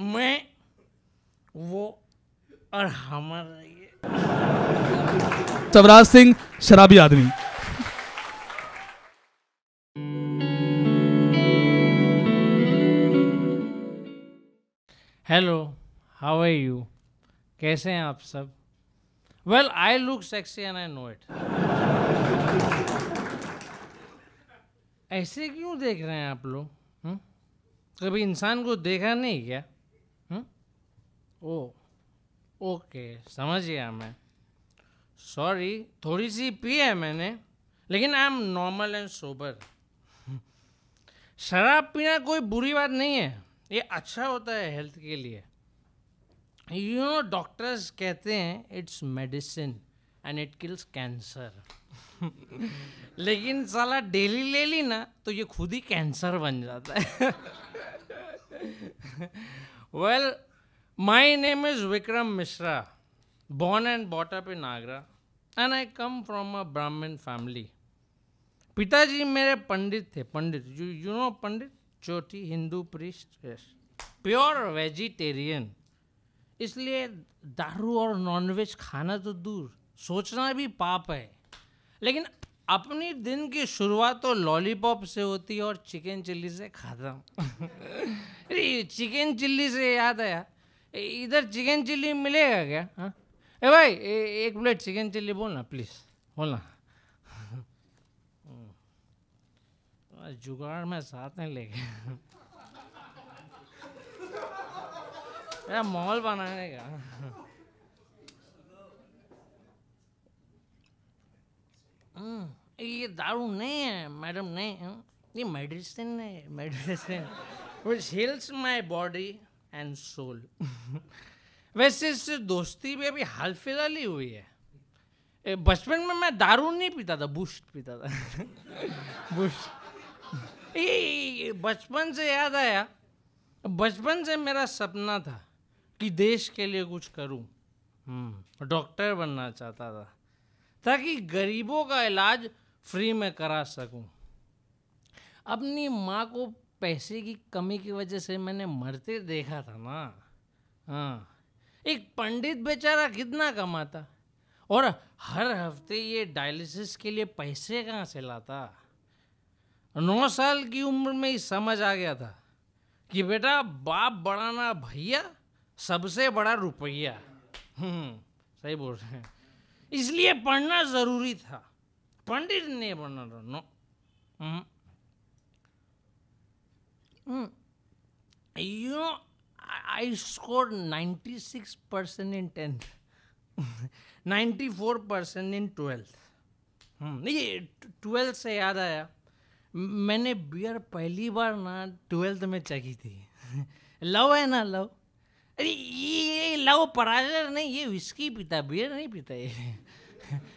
मैं वो और हमारा सवराज सिंह शराबी आदमी हेलो हाउ आर यू कैसे हैं आप सब well I look sexy and I know it ऐसे क्यों देख रहे हैं आप लोग हम्म? कभी इंसान को देखा नहीं क्या ओ ओके समझ गया मैं सॉरी थोड़ी सी पी है मैंने लेकिन I am normal and sober शराब पीना कोई बुरी बात नहीं है ये अच्छा होता है हेल्थ के लिए यू नो डॉक्टर्स कहते हैं it's medicine and it kills cancer लेकिन साला डेली ले ली ना तो ये खुद ही कैंसर बन जाता है well well, my name is Vikram Mishra born and brought up in Agra and I come from a Brahmin family पिताजी मेरे पंडित थे pandit you you know pandit चोटी हिंदू प्रिस्ट प्योर वेजिटेरियन इसलिए दारू और नॉनवेज खाना तो दूर सोचना भी पाप है लेकिन अपनी दिन की शुरुआत तो लॉलीपॉप से होती है और चिकन चिल्ली से खाता हूँ चिकन चिल्ली से याद आया इधर चिकन चिल्ली मिलेगा क्या हाँ ए भाई ए, एक प्लेट चिकन चिल्ली बोलना प्लीज़ बोलना हम्म। जुगाड़ में साथ में ले गया मेरा मॉल बनाने का हम्म, ये दारू नहीं है मैडम नहीं हाँ? ये मेडिसिन है medicine which heals my body and soul वैसे इससे दोस्ती भी अभी हाल फिलहाल ही हुई है बचपन में मैं दारू नहीं पीता था बूस्ट पीता था बूस्ट बचपन से याद आया बचपन से मेरा सपना था कि देश के लिए कुछ करूं हम्म, डॉक्टर बनना चाहता था ताकि गरीबों का इलाज फ्री में करा सकूं अपनी माँ को पैसे की कमी की वजह से मैंने मरते देखा था ना हाँ एक पंडित बेचारा कितना कमाता और हर हफ्ते ये डायलिसिस के लिए पैसे कहाँ से लाता नौ साल की उम्र में ही समझ आ गया था कि बेटा बाप बड़ा ना भैया सबसे बड़ा रुपया हम्म, सही बोल रहे हैं इसलिए पढ़ना ज़रूरी था पंडित ने बना no you I score know, six percent in tenth ninety four percent in twelfth ये ट्वेल्थ से याद आया मैंने बियर पहली बार ना ट्वेल्थ में चखी थी लव है ना लव अरे ये लव पराजर नहीं ये विस्की पीता बियर नहीं पीता ये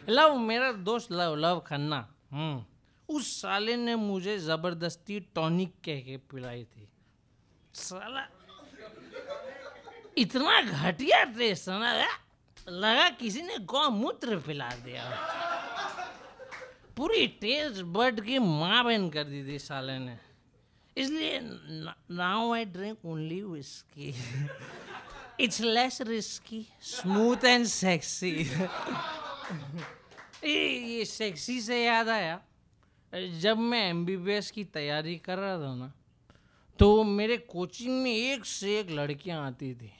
लव मेरा दोस्त लव लव खन्ना हम्म उस साले ने मुझे ज़बरदस्ती टॉनिक कह के पिलाई थी साला इतना घटिया टेस्ट ना लगा किसी ने गौमूत्र पिला दिया पूरी टेस्ट बर्ड की माँ बहन कर दी थी साले ने इसलिए now I drink only whisky it's less risky smooth and sexy ये सेक्सी से याद आया जब मैं एम की तैयारी कर रहा था ना तो मेरे कोचिंग में एक से एक लड़कियां आती थी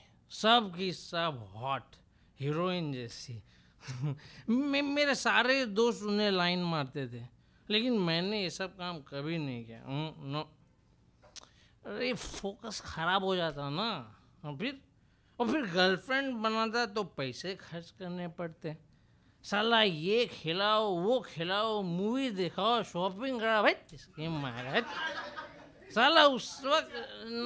सब की सब हॉट हीरोइन जैसी मे, मेरे सारे दोस्त उन्हें लाइन मारते थे लेकिन मैंने ये सब काम कभी नहीं किया नो हम्म, अरे फोकस ख़राब हो जाता ना और फिर और फिर गर्लफ्रेंड बनाता तो पैसे खर्च करने पड़ते साला ये खिलाओ वो खिलाओ मूवी दिखाओ शॉपिंग कराओ भाई महाराज साला उस वक्त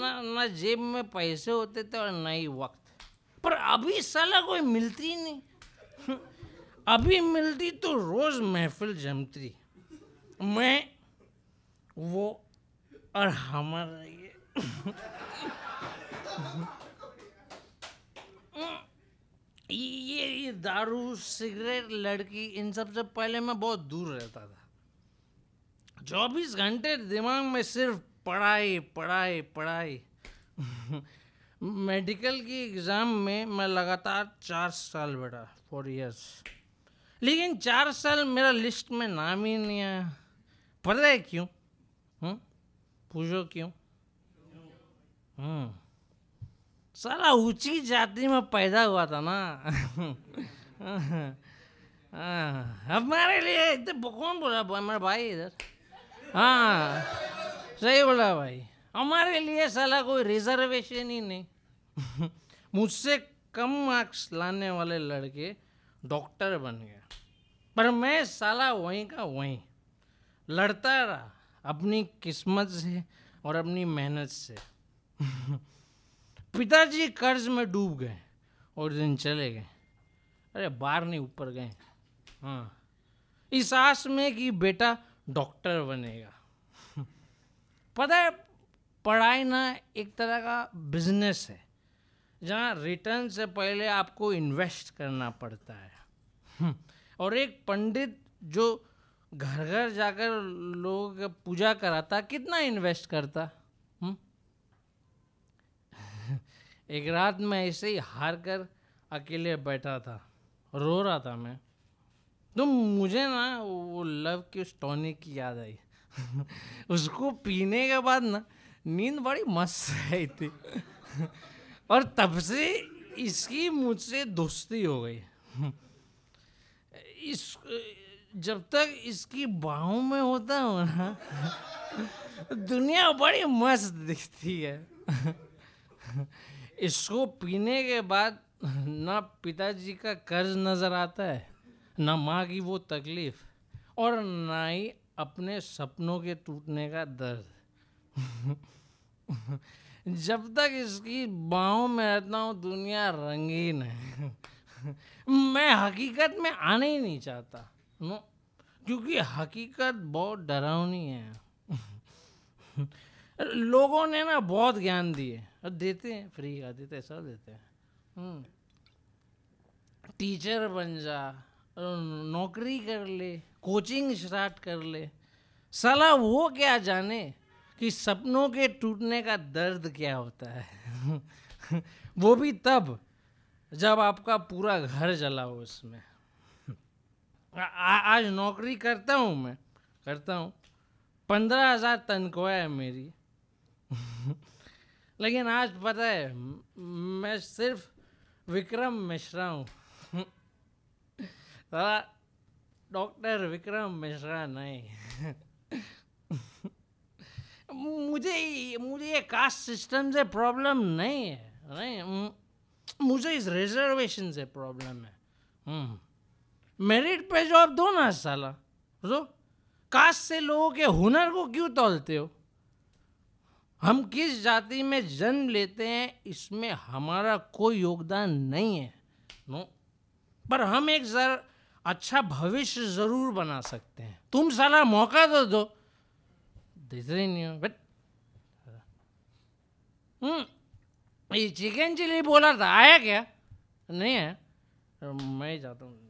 ना ना जेब में पैसे होते थे और ना ही वक्त पर अभी साला कोई मिलती नहीं अभी मिलती तो रोज़ महफिल जमती मैं वो और हमारा ये ये ये दारू सिगरेट लड़की इन सब से पहले मैं बहुत दूर रहता था चौबीस घंटे दिमाग में सिर्फ पढ़ाई पढ़ाई पढ़ाई मेडिकल की एग्ज़ाम में मैं लगातार चार साल बैठा फोर इयर्स लेकिन चार साल मेरा लिस्ट में नाम ही नहीं आया पता है क्यों हम्म? पूछो क्यों सारा ऊंची जाति में पैदा हुआ था ना हमारे लिए इतने कौन बोला मेरा भाई इधर हाँ सही बोला भाई हमारे लिए साला कोई रिजर्वेशन ही नहीं मुझसे कम मार्क्स लाने वाले लड़के डॉक्टर बन गया पर मैं साला वहीं का वहीं लड़ता रहा अपनी किस्मत से और अपनी मेहनत से पिताजी कर्ज में डूब गए और दिन चले गए अरे बाहर नहीं ऊपर गए हाँ इस आस में कि बेटा डॉक्टर बनेगा पता है पढ़ाई ना एक तरह का बिजनेस है जहाँ रिटर्न से पहले आपको इन्वेस्ट करना पड़ता है और एक पंडित जो घर घर जाकर लोगों का पूजा कराता कितना इन्वेस्ट करता एक रात मैं ऐसे ही हार कर अकेले बैठा था रो रहा था मैं तो मुझे ना वो लव की उस टॉनिक की याद आई उसको पीने के बाद ना नींद बड़ी मस्त आई थी और तब से इसकी मुझसे दोस्ती हो गई इस जब तक इसकी बाहों में होता हूँ ना दुनिया बड़ी मस्त दिखती है इसको पीने के बाद ना पिताजी का कर्ज नज़र आता है ना माँ की वो तकलीफ़ और ना ही अपने सपनों के टूटने का दर्द जब तक इसकी बाहों में रहता हूँ दुनिया रंगीन है मैं हकीकत में आने ही नहीं चाहता नो क्योंकि हकीकत बहुत डरावनी है लोगों ने ना बहुत ज्ञान दिए और देते हैं फ्री का देते हैं सब देते हैं हम्म। टीचर बन जा नौकरी कर ले कोचिंग स्टार्ट कर ले साला वो क्या जाने कि सपनों के टूटने का दर्द क्या होता है वो भी तब जब आपका पूरा घर जला हो उसमें आ, आज नौकरी करता हूँ मैं करता हूँ पंद्रह हज़ार तनख्वाह है मेरी लेकिन आज पता है मैं सिर्फ विक्रम मिश्रा हूँ हाँ, डॉक्टर विक्रम मिश्रा नहीं मुझे मुझे ये कास्ट सिस्टम से प्रॉब्लम नहीं है नहीं मुझे इस रिजर्वेशन से प्रॉब्लम है हम्म। मेरिट पे जॉब दो ना साला तो कास्ट से लोगों के हुनर को क्यों तोलते हो हम किस जाति में जन्म लेते हैं इसमें हमारा कोई योगदान नहीं है नो पर हम एक जर अच्छा भविष्य ज़रूर बना सकते हैं तुम साला मौका तो दो देते नहीं हो बट हम्म, ये चिकन चिली बोला था आया क्या नहीं है मैं जाता हूँ